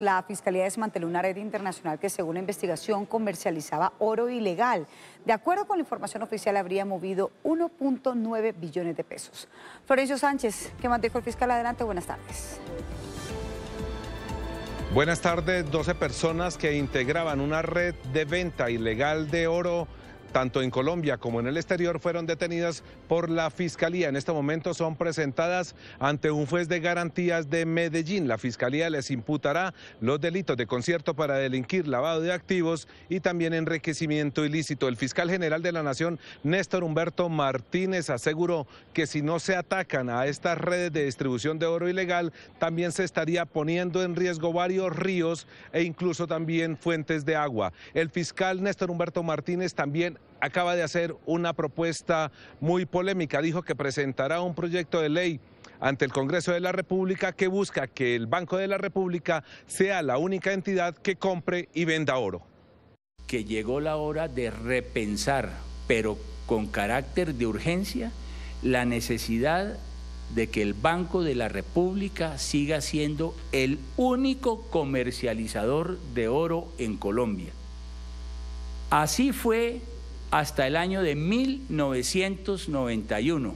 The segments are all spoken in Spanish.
La Fiscalía desmanteló una red internacional que, según la investigación, comercializaba oro ilegal. De acuerdo con la información oficial, habría movido 1.9 billones de pesos. Florencio Sánchez, ¿qué más dijo el fiscal? Adelante, buenas tardes. Buenas tardes, 12 personas que integraban una red de venta ilegal de oro tanto en Colombia como en el exterior, fueron detenidas por la Fiscalía. En este momento son presentadas ante un juez de garantías de Medellín. La Fiscalía les imputará los delitos de concierto para delinquir, lavado de activos y también enriquecimiento ilícito. El fiscal general de la Nación, Néstor Humberto Martínez, aseguró que si no se atacan a estas redes de distribución de oro ilegal, también se estaría poniendo en riesgo varios ríos e incluso también fuentes de agua. El fiscal Néstor Humberto Martínez también acaba de hacer una propuesta muy polémica. Dijo que presentará un proyecto de ley ante el Congreso de la República que busca que el Banco de la República sea la única entidad que compre y venda oro. Que llegó la hora de repensar, pero con carácter de urgencia, la necesidad de que el Banco de la República siga siendo el único comercializador de oro en Colombia. Así fue hasta el año de 1991.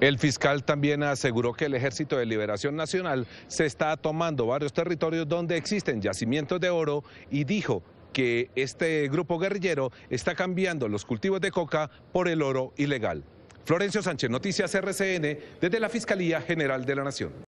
El fiscal también aseguró que el Ejército de Liberación Nacional se está tomando varios territorios donde existen yacimientos de oro y dijo que este grupo guerrillero está cambiando los cultivos de coca por el oro ilegal. Florencio Sánchez, Noticias RCN, desde la Fiscalía General de la Nación.